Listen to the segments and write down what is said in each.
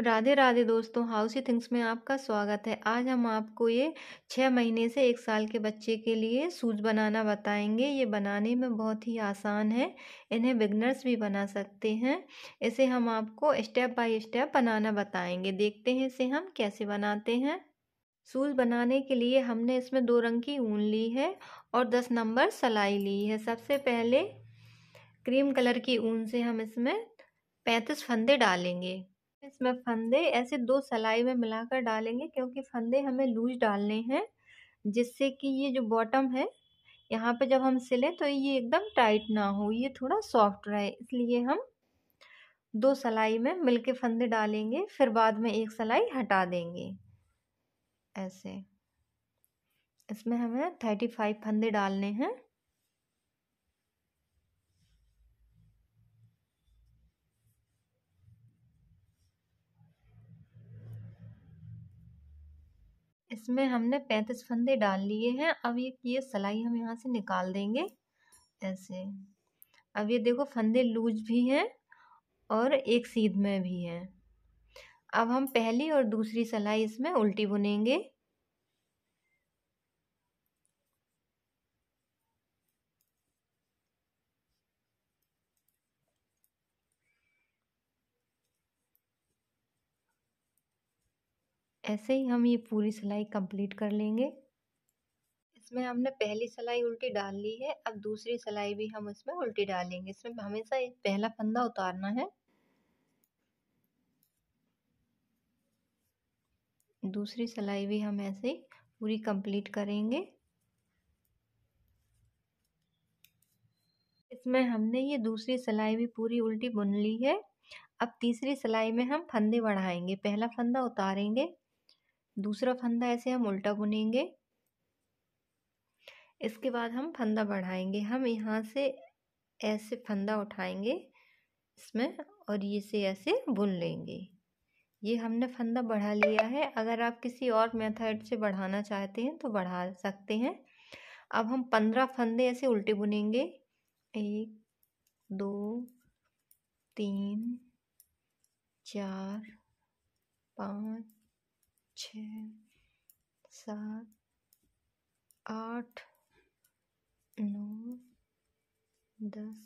राधे राधे दोस्तों हाउसी थिंग्स में आपका स्वागत है आज हम आपको ये छः महीने से एक साल के बच्चे के लिए सूज बनाना बताएंगे ये बनाने में बहुत ही आसान है इन्हें बिगनर्स भी बना सकते हैं इसे हम आपको स्टेप बाय स्टेप बनाना बताएंगे देखते हैं इसे हम कैसे बनाते हैं सूज बनाने के लिए हमने इसमें दो रंग की ऊन ली है और दस नंबर सलाई ली है सबसे पहले क्रीम कलर की ऊन से हम इसमें पैंतीस फंदे डालेंगे इसमें फंदे ऐसे दो सलाई में मिलाकर डालेंगे क्योंकि फंदे हमें लूज डालने हैं जिससे कि ये जो बॉटम है यहाँ पे जब हम सिलें तो ये एकदम टाइट ना हो ये थोड़ा सॉफ्ट रहे इसलिए हम दो सलाई में मिलके फंदे डालेंगे फिर बाद में एक सलाई हटा देंगे ऐसे इसमें हमें थर्टी फाइव फंदे डालने हैं इसमें हमने पैंतीस फंदे डाल लिए हैं अब ये ये सलाई हम यहाँ से निकाल देंगे ऐसे अब ये देखो फंदे लूज भी हैं और एक सीध में भी हैं अब हम पहली और दूसरी सलाई इसमें उल्टी बुनेंगे ऐसे ही हम ये पूरी सिलाई कंप्लीट कर लेंगे इसमें हमने पहली सिलाई उल्टी डाल ली है अब दूसरी सिलाई भी हम इसमें उल्टी डालेंगे इसमें हमेशा पहला फंदा उतारना है दूसरी सिलाई भी हम ऐसे ही पूरी कंप्लीट करेंगे इसमें हमने ये दूसरी सिलाई भी पूरी उल्टी बुन ली है अब तीसरी सिलाई में हम फंदे बढ़ाएंगे पहला फंदा उतारेंगे दूसरा फंदा ऐसे हम उल्टा बुनेंगे इसके बाद हम फंदा बढ़ाएंगे हम यहाँ से ऐसे फंदा उठाएंगे इसमें और ये से ऐसे बुन लेंगे ये हमने फंदा बढ़ा लिया है अगर आप किसी और मेथड से बढ़ाना चाहते हैं तो बढ़ा सकते हैं अब हम पंद्रह फंदे ऐसे उल्टे बुनेंगे एक दो तीन चार पाँच छ सात आठ नौ दस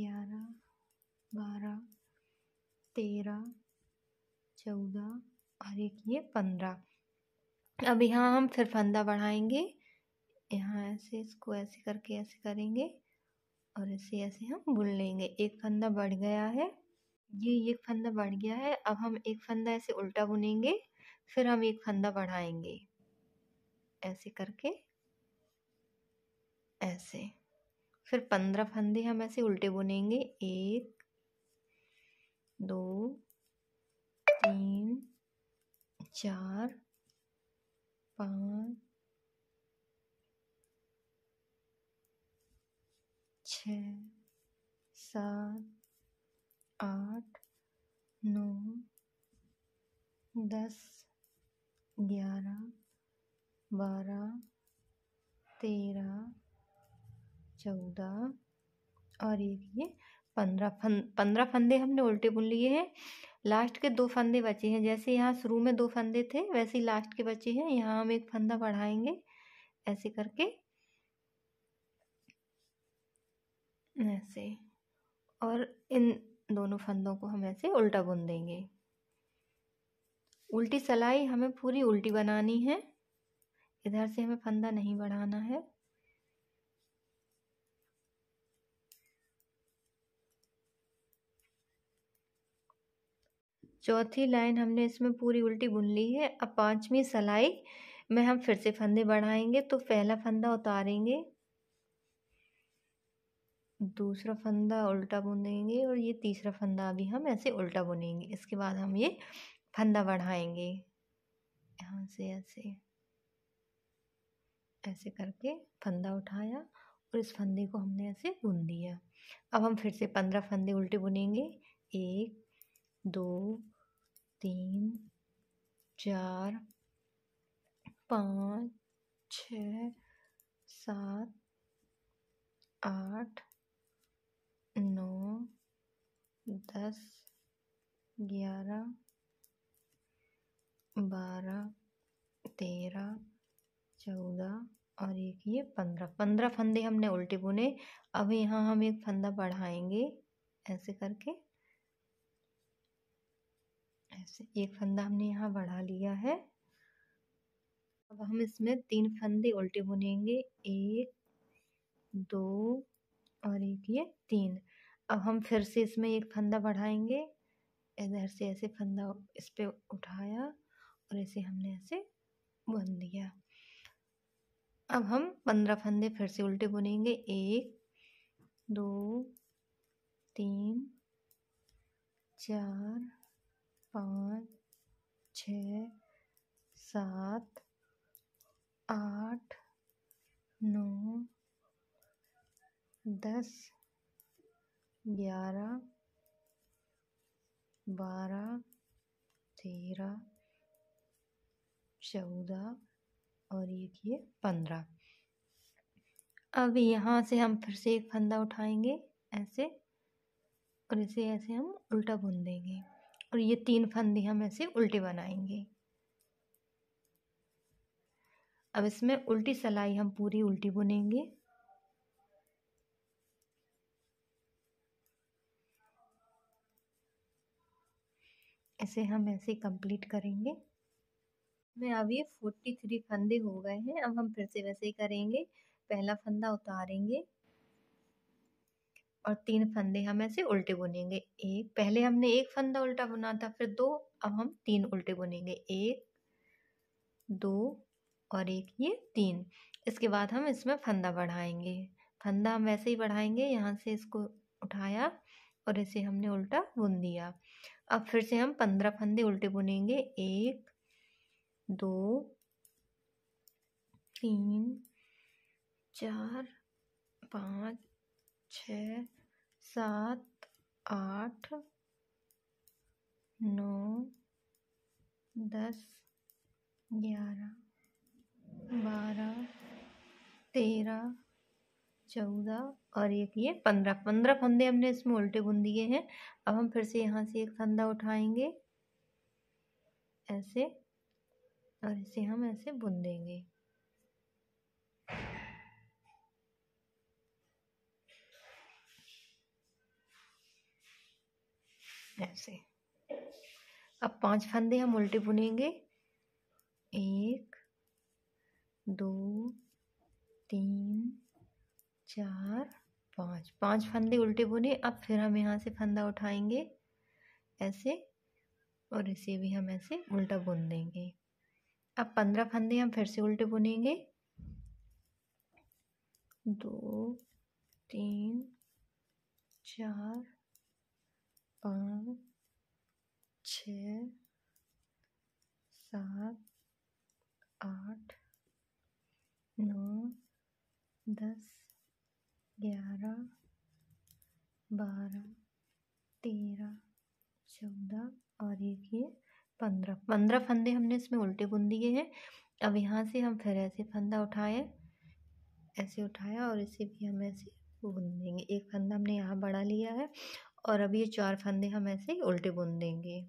ग्यारह बारह तेरह चौदह और एक ये पंद्रह अब यहाँ हम फिर फंदा बढ़ाएंगे यहाँ ऐसे इसको ऐसे करके ऐसे करेंगे और ऐसे ऐसे हम बुन लेंगे एक फंदा बढ़ गया है ये एक फंदा बढ़ गया है अब हम एक फंदा ऐसे उल्टा बुनेंगे फिर हम एक फंदा बढ़ाएंगे ऐसे करके ऐसे फिर पंद्रह फंदे हम ऐसे उल्टे बुनेंगे एक दो तीन चार पाँच छ सात आठ नौ दस ग्यारह बारह तेरह चौदह और एक ये पंद्रह फंद पंद्रह फंदे हमने उल्टे बुन लिए हैं लास्ट के दो फंदे बचे हैं जैसे यहाँ शुरू में दो फंदे थे वैसे ही लास्ट के बचे हैं यहाँ हम एक फंदा बढ़ाएंगे ऐसे करके ऐसे और इन दोनों फंदों को हम ऐसे उल्टा बुन देंगे उल्टी सलाई हमें पूरी उल्टी बनानी है इधर से हमें फंदा नहीं बढ़ाना है चौथी लाइन हमने इसमें पूरी उल्टी बुन ली है अब पांचवी सलाई में हम फिर से फंदे बढ़ाएंगे तो पहला फंदा उतारेंगे दूसरा फंदा उल्टा बुनेंगे और ये तीसरा फंदा भी हम ऐसे उल्टा बुनेंगे इसके बाद हम ये फंदा बढ़ाएंगे यहाँ से ऐसे ऐसे करके फंदा उठाया और इस फंदे को हमने ऐसे बुन दिया अब हम फिर से पंद्रह फंदे उल्टे बुनेंगे एक दो तीन चार पाँच छ सात आठ नौ दस ग्यारह बारह तेरह चौदह और एक ये पंद्रह पंद्रह फंदे हमने उल्टे बुने अब यहाँ हम एक फंदा बढ़ाएंगे ऐसे करके ऐसे एक फंदा हमने यहाँ बढ़ा लिया है अब हम इसमें तीन फंदे उल्टे बुनेंगे एक दो और एक ये तीन अब हम फिर से इसमें एक फंदा बढ़ाएंगे इधर से ऐसे फंदा इस पर उठाया और ऐसे हमने ऐसे बुन दिया अब हम पंद्रह फंदे फिर से उल्टे बुनेंगे एक दो तीन चार पाँच छ सात आठ नौ दस ग्यारह बारह तेरह चौदह और ये किए पंद्रह अब यहाँ से हम फिर से एक फंदा उठाएंगे ऐसे और इसे ऐसे हम उल्टा बुन देंगे और ये तीन फंदे हम ऐसे उल्टे बनाएंगे अब इसमें उल्टी सलाई हम पूरी उल्टी बुनेंगे इसे हम ऐसे कंप्लीट करेंगे में अब ये फोर्टी थ्री फंदे हो गए हैं अब हम फिर से वैसे ही करेंगे पहला फंदा उतारेंगे और तीन फंदे हम ऐसे उल्टे बुनेंगे एक पहले हमने एक फंदा उल्टा बुना था फिर दो अब हम तीन उल्टे बुनेंगे एक दो और एक ये तीन इसके बाद हम इसमें फंदा बढ़ाएंगे फंदा हम वैसे ही बढ़ाएंगे यहाँ से इसको उठाया और इसे हमने उल्टा बुन दिया अब फिर से हम पंद्रह फंदे उल्टे बुनेंगे एक दो तीन चार पाँच छ सात आठ नौ दस ग्यारह बारह तेरह चौदह और एक ये पंद्रह पंद्रह फंदे हमने इसमें उल्टे बुन दिए हैं अब हम फिर से यहाँ से एक फंदा उठाएंगे ऐसे और इसे हम ऐसे बुन देंगे ऐसे अब पांच फंदे हम उल्टे बुनेंगे एक दो तीन चार पाँच पांच फंदे उल्टे बुने अब फिर हम यहाँ से फंदा उठाएंगे ऐसे और इसे भी हम ऐसे उल्टा बुन देंगे अब पंद्रह फंदे हम फिर से उल्टे बुनेंगे दो तीन चार पाँच छ सात आठ नौ दस ग्यारह बारह तेरह चौदह और एक ये पंद्रह पंद्रह फंदे हमने इसमें उल्टे बुन दिए हैं अब यहाँ से हम फिर ऐसे फंदा उठाए ऐसे उठाया और इसे भी हम ऐसे बुन देंगे एक फंदा हमने यहाँ बढ़ा लिया है और अब ये चार फंदे हम ऐसे उल्टे बुन देंगे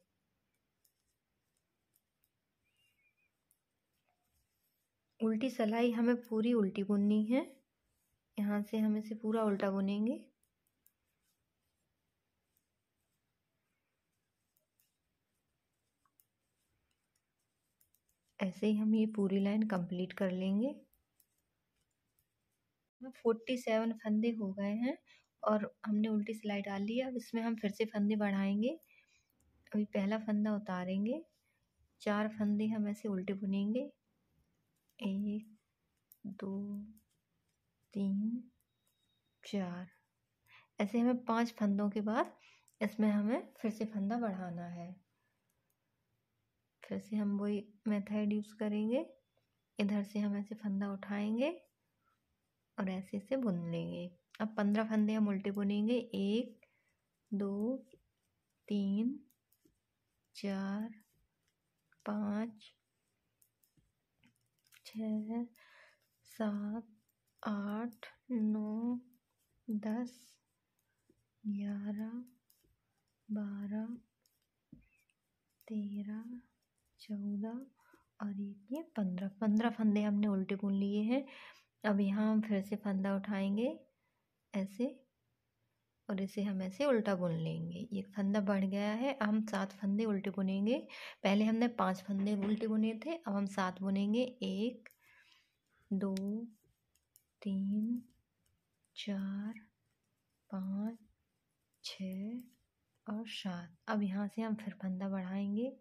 उल्टी सलाई हमें पूरी उल्टी बुननी है यहाँ से हम इसे पूरा उल्टा बुनेंगे ऐसे ही हम ये पूरी लाइन कंप्लीट कर लेंगे फोर्टी सेवन फंदे हो गए हैं और हमने उल्टी सिलाई डाल ली अब इसमें हम फिर से फंदे बढ़ाएंगे अभी पहला फंदा उतारेंगे चार फंदे हम ऐसे उल्टे बुनेंगे एक दो तीन चार ऐसे हमें पांच फंदों के बाद इसमें हमें फिर से फंदा बढ़ाना है फिर से हम वही मेथड यूज़ करेंगे इधर से हम ऐसे फंदा उठाएंगे और ऐसे से बुन लेंगे अब पंद्रह फंदे हम उल्टे बुनेंगे एक दो तीन चार पाँच छ सात आठ नौ दस ग्यारह बारह तेरह चौदह और एक ये पंद्रह पंद्रह फंदे हमने उल्टे बुन लिए हैं अब यहाँ हम फिर से फंदा उठाएंगे ऐसे और इसे हम ऐसे उल्टा बुन लेंगे ये फंदा बढ़ गया है अब हम सात फंदे उल्टे बुनेंगे पहले हमने पांच फंदे उल्टे बुने थे अब हम सात बुनेंगे एक दो तीन चार पाँच छ और सात अब यहाँ से हम फिर फंदा बढ़ाएंगे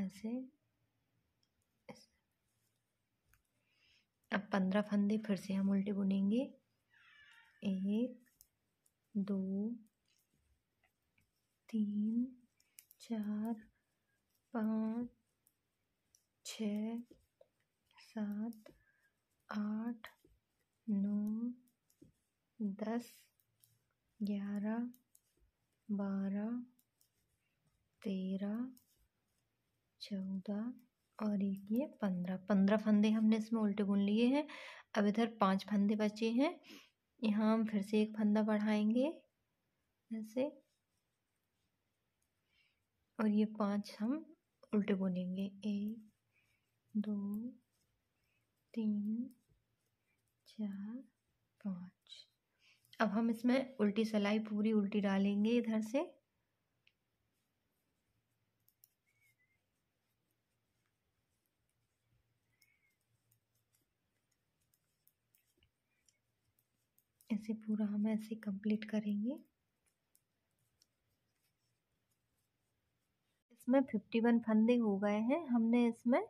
ऐसे अब पंद्रह फंदे फिर से हम उल्टे बुनेंगे एक दो तीन चार पाँच छ सात आठ नौ दस ग्यारह बारह तेरह चौदह और एक ये पंद्रह पंद्रह फंदे हमने इसमें उल्टे बुन लिए हैं अब इधर पांच फंदे बचे हैं यहाँ हम फिर से एक फंदा बढ़ाएंगे ऐसे और ये पांच हम उल्टे बुनेंगे एक दो तीन चार पाँच अब हम इसमें उल्टी सलाई पूरी उल्टी डालेंगे इधर से ऐसे पूरा हम ऐसे कंप्लीट करेंगे इसमें फिफ्टी वन फंदे हो गए हैं हमने इसमें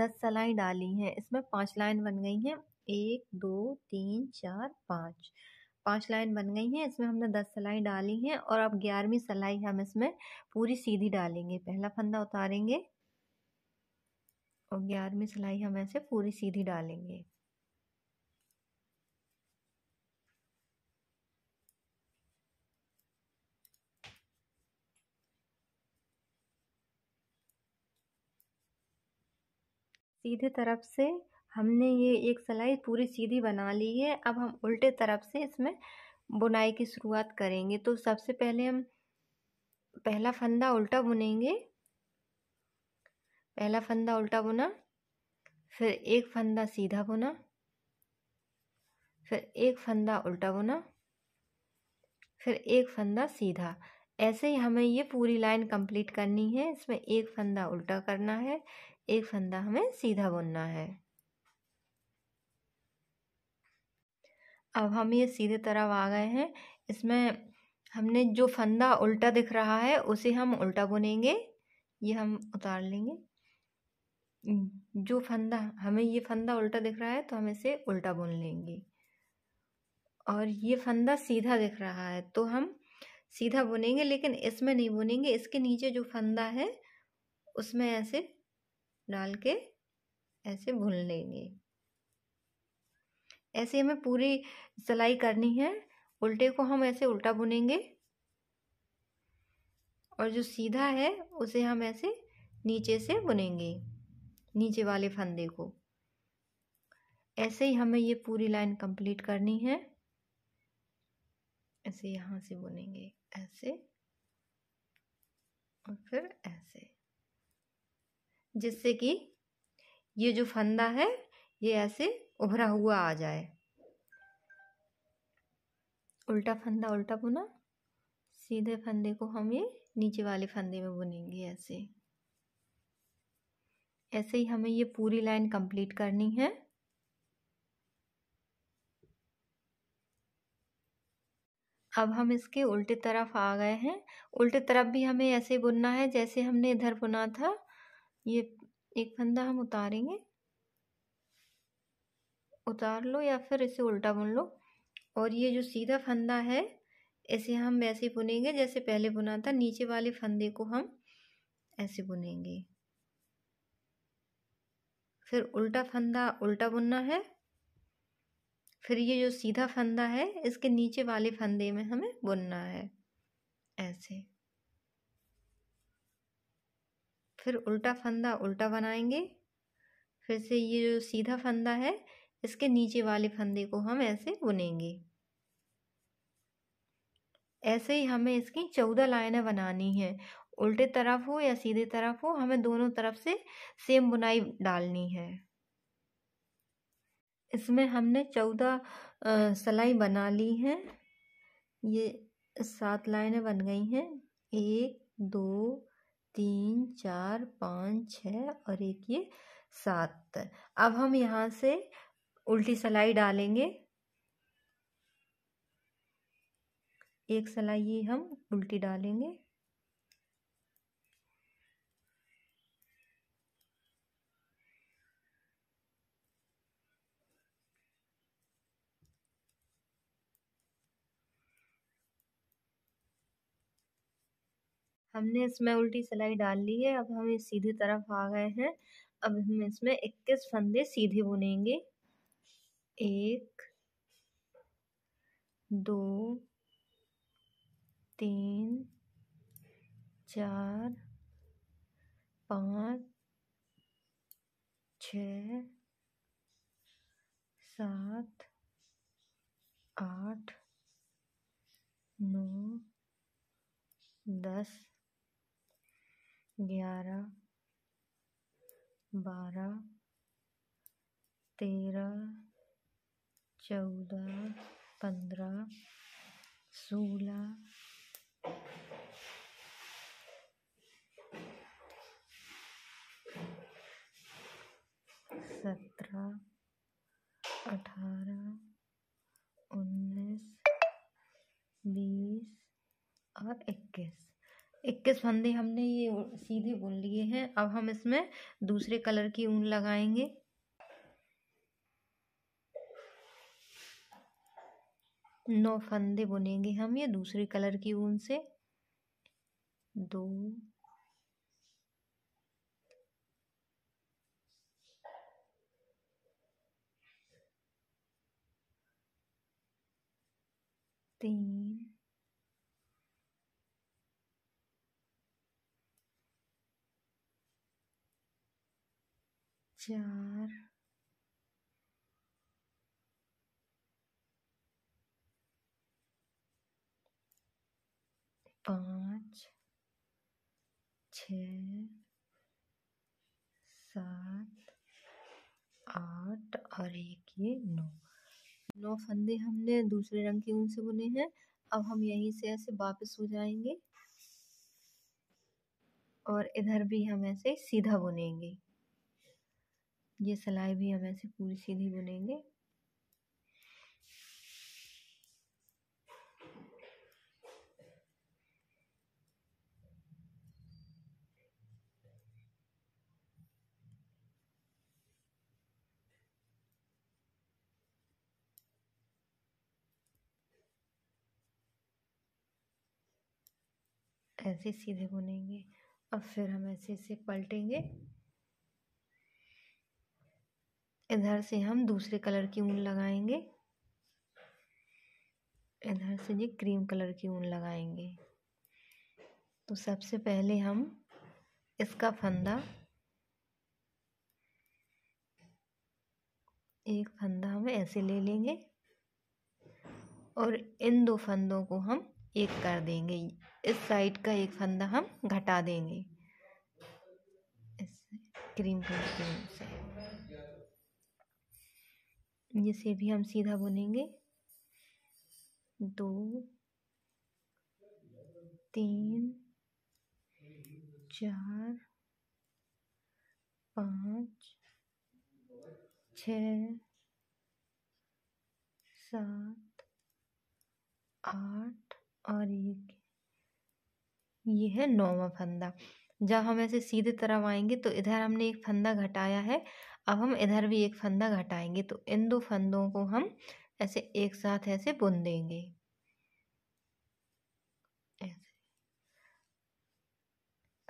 दस सलाई डाली हैं इसमें पांच लाइन बन गई हैं एक दो तीन चार पाँच पांच लाइन बन गई हैं इसमें हमने दस सलाई डाली हैं और अब ग्यारहवीं सलाई हम इसमें पूरी सीधी डालेंगे पहला फंदा उतारेंगे और ग्यारहवीं सलाई हम ऐसे पूरी सीधी डालेंगे सीधे तरफ से हमने ये एक सिलाई पूरी सीधी बना ली है अब हम उल्टे तरफ से इसमें बुनाई की शुरुआत करेंगे तो सबसे पहले हम पहला फंदा उल्टा बुनेंगे पहला फंदा उल्टा बुना फिर एक फंदा सीधा बुना फिर एक फंदा उल्टा बुना फिर एक फंदा सीधा ऐसे ही हमें ये पूरी लाइन कंप्लीट करनी है इसमें एक फंदा उल्टा करना है एक फंदा हमें सीधा बुनना है अब हम ये सीधे तरफ आ गए हैं इसमें हमने जो फंदा उल्टा दिख रहा है उसे हम उल्टा बुनेंगे ये हम उतार लेंगे जो फंदा हमें ये फंदा उल्टा दिख रहा है तो हम इसे उल्टा बुन लेंगे और ये फंदा सीधा दिख रहा है तो हम सीधा बुनेंगे लेकिन इसमें नहीं बुनेंगे इसके नीचे जो फंदा है उसमें ऐसे डाल के ऐसे भून लेंगे ऐसे हमें पूरी सलाई करनी है उल्टे को हम ऐसे उल्टा बुनेंगे और जो सीधा है उसे हम ऐसे नीचे से बुनेंगे नीचे वाले फंदे को ऐसे ही हमें ये पूरी लाइन कंप्लीट करनी है ऐसे यहाँ से बुनेंगे ऐसे और फिर ऐसे जिससे कि ये जो फंदा है ये ऐसे उभरा हुआ आ जाए उल्टा फंदा उल्टा बुना सीधे फंदे को हम ये नीचे वाले फंदे में बुनेंगे ऐसे ऐसे ही हमें ये पूरी लाइन कंप्लीट करनी है अब हम इसके उल्टे तरफ आ गए हैं उल्टे तरफ भी हमें ऐसे बुनना है जैसे हमने इधर बुना था ये एक फंदा हम उतारेंगे उतार लो या फिर इसे उल्टा बुन लो और ये जो सीधा फंदा है इसे हम वैसे बुनेंगे जैसे पहले बुना था नीचे वाले फंदे को हम ऐसे बुनेंगे फिर उल्टा फंदा उल्टा बुनना है फिर ये जो सीधा फंदा है इसके नीचे वाले फंदे में हमें बुनना है ऐसे फिर उल्टा फंदा उल्टा बनाएंगे फिर से ये जो सीधा फंदा है इसके नीचे वाले फंदे को हम ऐसे बुनेंगे ऐसे ही हमें इसकी चौदह लाइनें बनानी हैं उल्टे तरफ हो या सीधे तरफ हो हमें दोनों तरफ से सेम बुनाई डालनी है इसमें हमने चौदह सलाई बना ली है ये सात लाइनें बन गई हैं एक दो तीन चार पाँच छः और एक ये सात अब हम यहाँ से उल्टी सलाई डालेंगे एक सलाई ये हम उल्टी डालेंगे हमने इसमें उल्टी सिलाई डाल ली है अब हम इस सीधी तरफ आ गए हैं अब हम इसमें इक्कीस फंदे सीधे बुनेंगे एक दो तीन चार पाँच छ सात आठ नौ दस ग्यारह बारह तेरह चौदह पंद्रह सोलह सत्रह इक्कीस फंदे हमने ये सीधे बुन लिए हैं अब हम इसमें दूसरे कलर की ऊन लगाएंगे नौ फंदे बुनेंगे हम ये दूसरे कलर की ऊन से दो तीन चार पाँच छ सात आठ और एक ये नौ नौ फंदे हमने दूसरे रंग की ऊन से बुने हैं अब हम यहीं से ऐसे वापस हो जाएंगे और इधर भी हम ऐसे सीधा बुनेंगे ये सिलाई भी हम ऐसे पूरी सीधी बुनेंगे ऐसे सीधे बुनेंगे और फिर हम ऐसे इसे पलटेंगे इधर से हम दूसरे कलर की ऊन लगाएंगे इधर से ये क्रीम कलर की ऊन लगाएंगे तो सबसे पहले हम इसका फंदा एक फंदा हम ऐसे ले लेंगे और इन दो फंदों को हम एक कर देंगे इस साइड का एक फंदा हम घटा देंगे इस क्रीम कलर की ऊन से जिसे भी हम सीधा बुनेंगे दो तीन चार पाँच छ सात आठ और एक ये है नौवा फंदा जब हम ऐसे सीधे तरफ आएंगे तो इधर हमने एक फंदा घटाया है अब हम इधर भी एक फंदा घटाएंगे तो इन दो फंदों को हम ऐसे एक साथ ऐसे बुन देंगे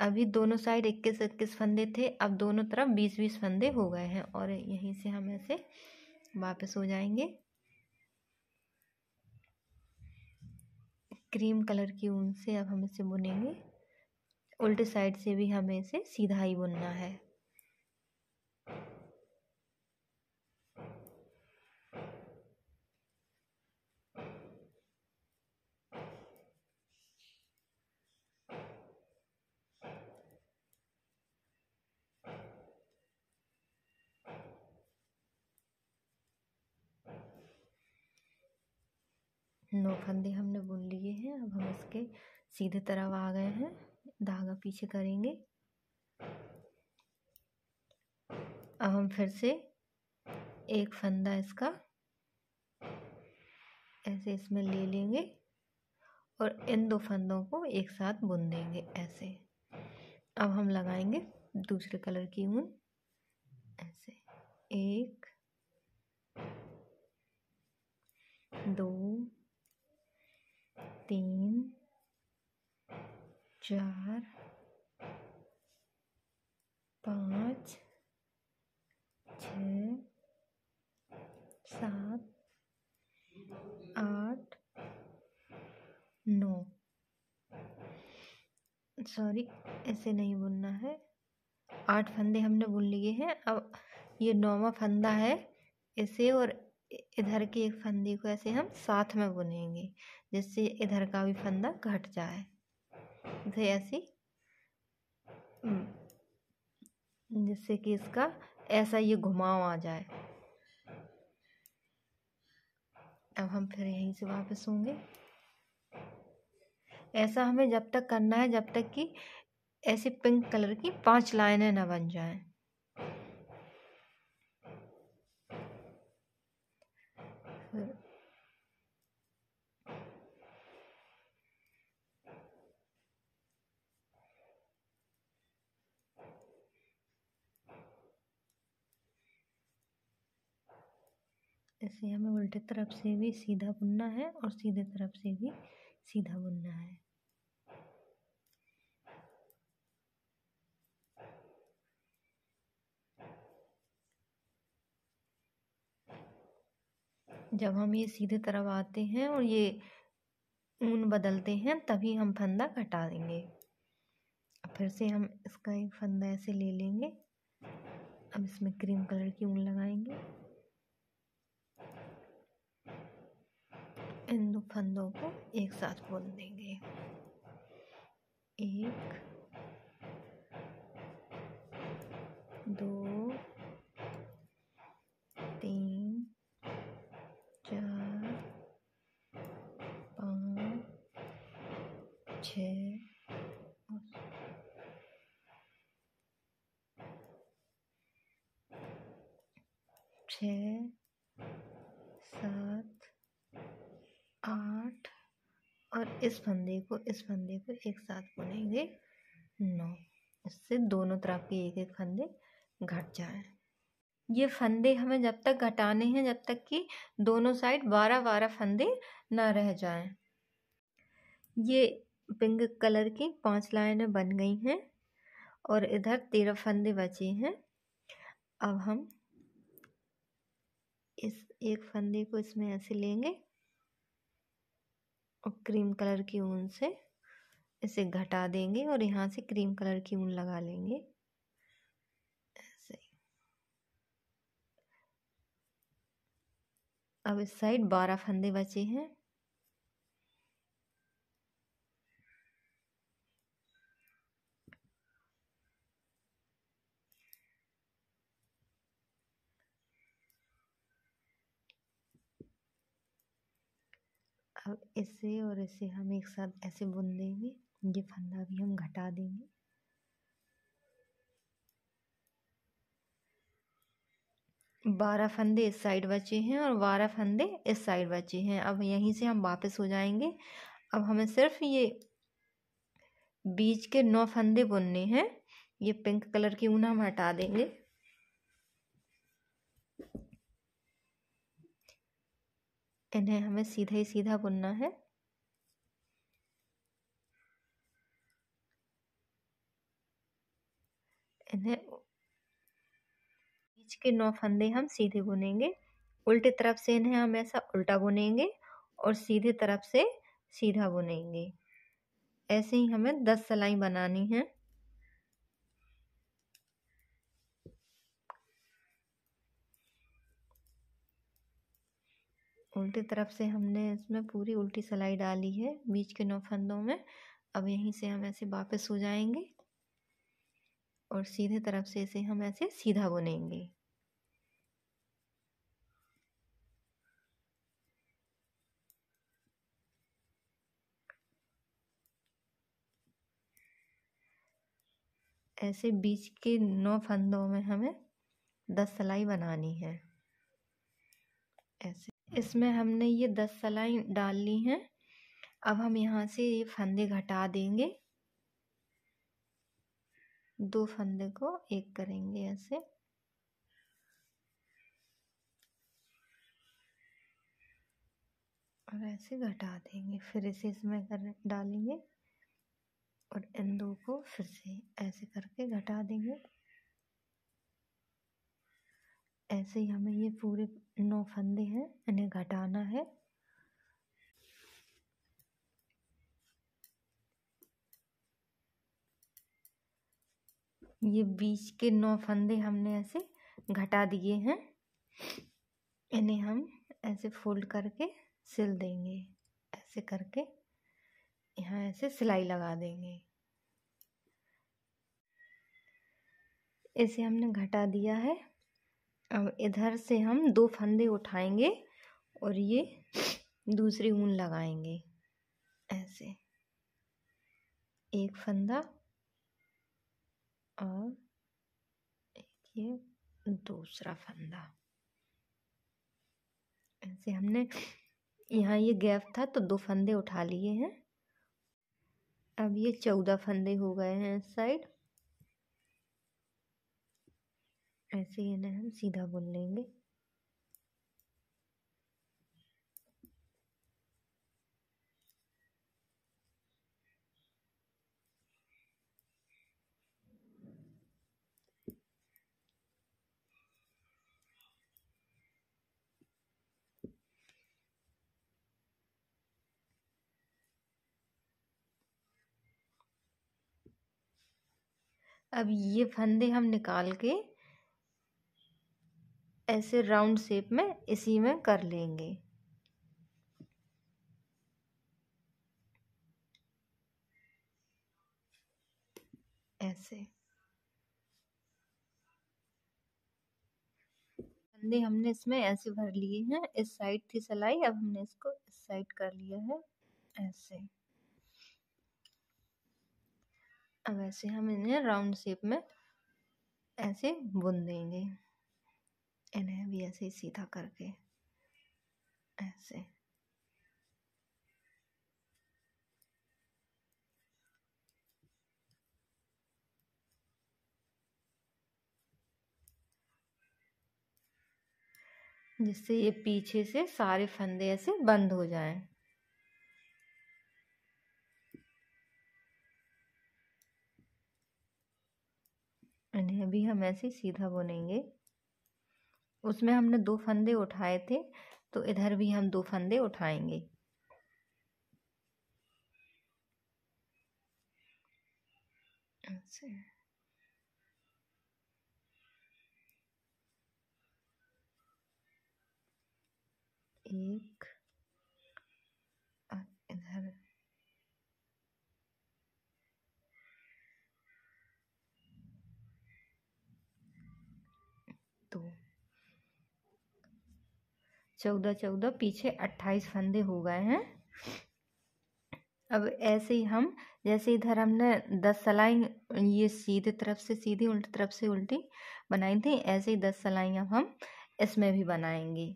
अभी दोनों साइड इक्कीस इक्कीस फंदे थे अब दोनों तरफ बीस बीस फंदे हो गए हैं और यहीं से हम ऐसे वापस हो जाएंगे क्रीम कलर की ऊन से अब हम इसे बुनेंगे उल्टे साइड से भी हमें इसे सीधा ही बुनना है नौ फंदे हमने बुन लिए हैं अब हम इसके सीधे तरफ आ गए हैं धागा पीछे करेंगे अब हम फिर से एक फंदा इसका ऐसे इसमें ले लेंगे और इन दो फंदों को एक साथ बुन देंगे ऐसे अब हम लगाएंगे दूसरे कलर की ऊन ऐसे एक दो तीन चार पाँच छ सात आठ नौ सॉरी ऐसे नहीं बुनना है आठ फंदे हमने बुन लिए हैं अब ये नौवा फंदा है इसे और इधर की एक फंदी को ऐसे हम साथ में बुनेंगे जिससे इधर का भी फंदा घट जाए इसे ऐसे हम्म, जिससे कि इसका ऐसा ये घुमाव आ जाए अब हम फिर यहीं से वापस होंगे ऐसा हमें जब तक करना है जब तक कि ऐसी पिंक कलर की पांच लाइनें ना बन जाएं ऐसे हमें उल्टे तरफ से भी सीधा बुनना है और सीधे तरफ से भी सीधा बुनना है जब हम ये सीधे तरफ आते हैं और ये ऊन बदलते हैं तभी हम फंदा घटा देंगे फिर से हम इसका एक फंदा ऐसे ले लेंगे अब इसमें क्रीम कलर की ऊन लगाएंगे इन दो फंदों को एक साथ बुन देंगे एक दो तीन चार पाँच छ छः और इस फंदे को इस फंदे को एक साथ बुनेंगे नौ इससे दोनों तरफ के एक एक फंदे घट जाएं ये फंदे हमें जब तक घटाने हैं जब तक कि दोनों साइड बारह बारह फंदे ना रह जाएं ये पिंक कलर की पांच लाइनें बन गई हैं और इधर तेरह फंदे बचे हैं अब हम इस एक फंदे को इसमें ऐसे लेंगे और क्रीम कलर की ऊन से इसे घटा देंगे और यहाँ से क्रीम कलर की ऊन लगा लेंगे ऐसे अब इस साइड बारह फंदे बचे हैं अब इसे और इसे हम एक साथ ऐसे बुन देंगे ये फंदा भी हम घटा देंगे बारह फंदे इस साइड बचे हैं और बारह फंदे इस साइड बचे हैं अब यहीं से हम वापस हो जाएंगे अब हमें सिर्फ ये बीच के नौ फंदे बुनने हैं ये पिंक कलर की ऊन हम हटा देंगे इन्हें हमें सीधा ही सीधा बुनना है इन्हें बीच के नौ फंदे हम सीधे बुनेंगे उल्टी तरफ से इन्हें हम ऐसा उल्टा बुनेंगे और सीधे तरफ से सीधा बुनेंगे ऐसे ही हमें दस सिलाई बनानी है उल्टी तरफ से हमने इसमें पूरी उल्टी सिलाई डाली है बीच के नौ फंदों में अब यहीं से हम ऐसे वापस हो जाएंगे और सीधे तरफ से इसे हम ऐसे सीधा बुनेंगे ऐसे बीच के नौ फंदों में हमें दस सिलाई बनानी है ऐसे इसमें हमने ये दस सलाई डाल ली हैं अब हम यहाँ से ये फंदे घटा देंगे दो फंदे को एक करेंगे ऐसे और ऐसे घटा देंगे फिर इसे इसमें कर डालेंगे और इन दो को फिर से ऐसे करके घटा देंगे ऐसे ही हमें ये पूरे नौ फंदे हैं इन्हें घटाना है ये बीच के नौ फंदे हमने ऐसे घटा दिए हैं इन्हें हम ऐसे फोल्ड करके सिल देंगे ऐसे करके यहाँ ऐसे सिलाई लगा देंगे इसे हमने घटा दिया है अब इधर से हम दो फंदे उठाएंगे और ये दूसरी ऊन लगाएंगे ऐसे एक फंदा और एक ये दूसरा फंदा ऐसे हमने यहाँ ये गैप था तो दो फंदे उठा लिए हैं अब ये चौदह फंदे हो गए हैं इस साइड ऐसे ही ना हम सीधा बुन लेंगे अब ये फंदे हम निकाल के ऐसे राउंड शेप में इसी में कर लेंगे ऐसे फंदे हमने इसमें ऐसे भर लिए हैं इस साइड थी सलाई अब हमने इसको इस साइड कर लिया है ऐसे अब ऐसे हम इन्हें राउंड शेप में ऐसे बुन देंगे इन्हें भी ऐसे ही सीधा करके ऐसे जिससे ये पीछे से सारे फंदे ऐसे बंद हो जाएं इन्हें भी हम ऐसे सीधा बुनेंगे उसमें हमने दो फंदे उठाए थे तो इधर भी हम दो फंदे उठाएंगे एक चौदह चौदह पीछे अट्ठाईस फंदे हो गए हैं अब ऐसे ही हम जैसे इधर हमने दस सलाई ये सीधे तरफ से सीधी उल्टी तरफ से उल्टी बनाई थी ऐसे ही दस सलाई अब हम इसमें भी बनाएंगे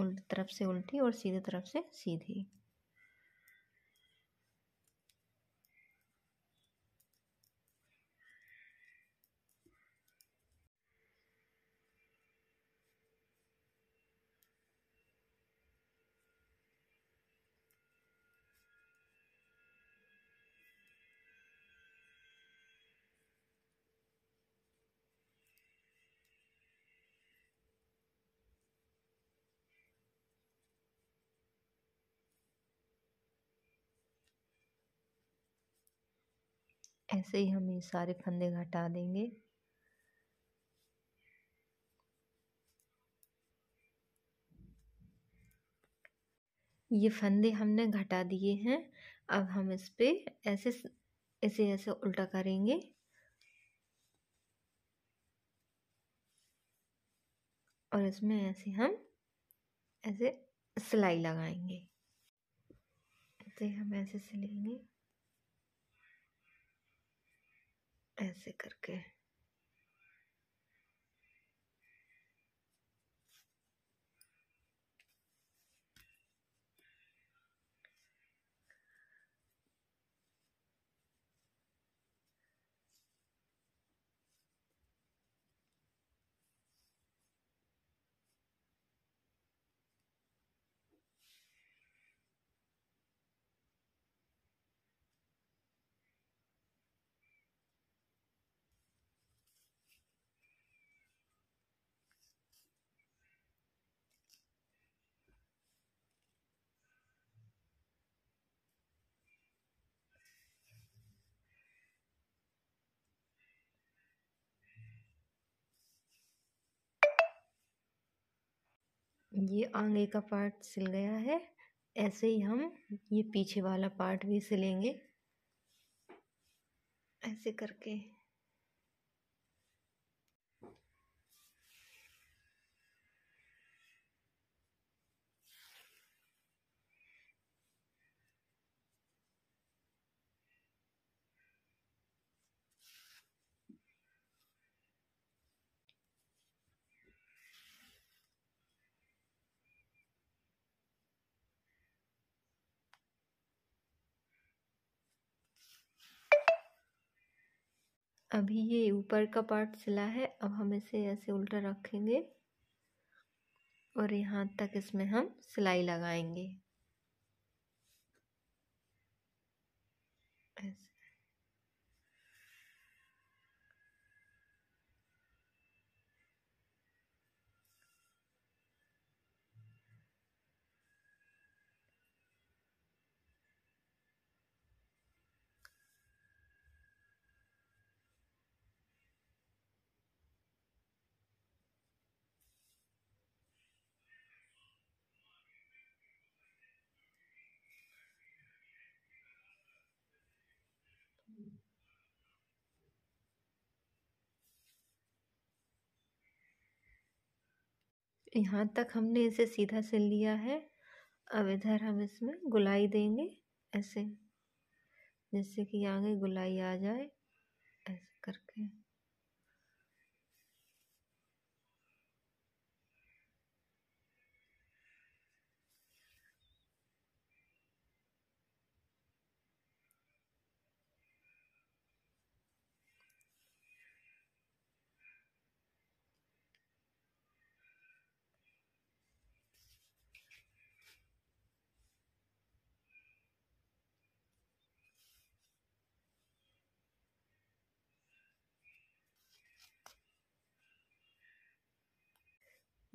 उल्टी तरफ से उल्टी और सीधे तरफ से सीधी ऐसे ही हम ये सारे फंदे घटा देंगे ये फंदे हमने घटा दिए हैं अब हम इस पर ऐसे ऐसे ऐसे उल्टा करेंगे और इसमें ऐसे हम ऐसे सिलाई लगाएंगे ऐसे हम ऐसे सिलेंगे ऐसे करके ये आगे का पार्ट सिल गया है ऐसे ही हम ये पीछे वाला पार्ट भी सिलेंगे ऐसे करके अभी ये ऊपर का पार्ट सिला है अब हम इसे ऐसे उल्टा रखेंगे और यहाँ तक इसमें हम सिलाई लगाएंगे यहाँ तक हमने इसे सीधा सिल लिया है अब इधर हम इसमें गुलाई देंगे ऐसे जिससे कि आगे गुलाई आ जाए ऐसे करके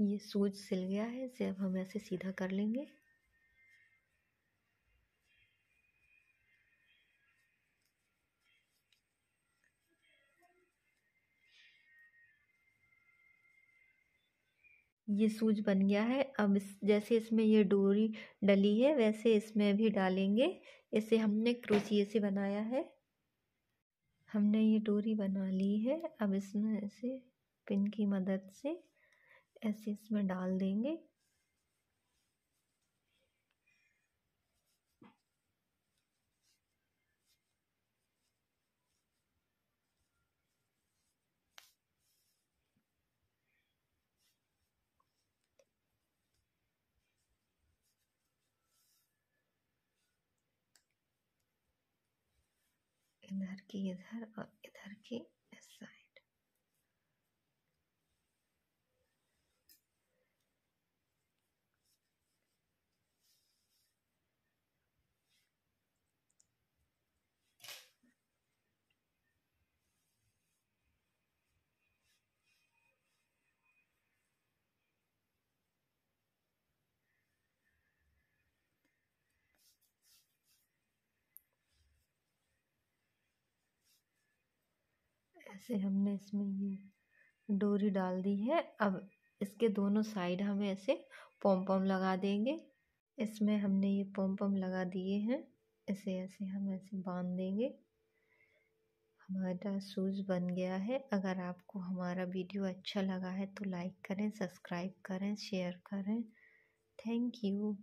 ये सूज सिल गया है इसे अब हम ऐसे सीधा कर लेंगे ये सूज बन गया है अब इस जैसे इसमें ये डोरी डली है वैसे इसमें भी डालेंगे इसे हमने क्रोचिए से बनाया है हमने ये डोरी बना ली है अब इसमें ऐसे पिन की मदद से ऐसे इसमें डाल देंगे इधर की इधर और इधर की इस साइड ऐसे हमने इसमें ये डोरी डाल दी है अब इसके दोनों साइड हम ऐसे पम पम लगा देंगे इसमें हमने ये पम पम लगा दिए हैं इसे ऐसे हम ऐसे बांध देंगे हमारा शूज़ बन गया है अगर आपको हमारा वीडियो अच्छा लगा है तो लाइक करें सब्सक्राइब करें शेयर करें थैंक यू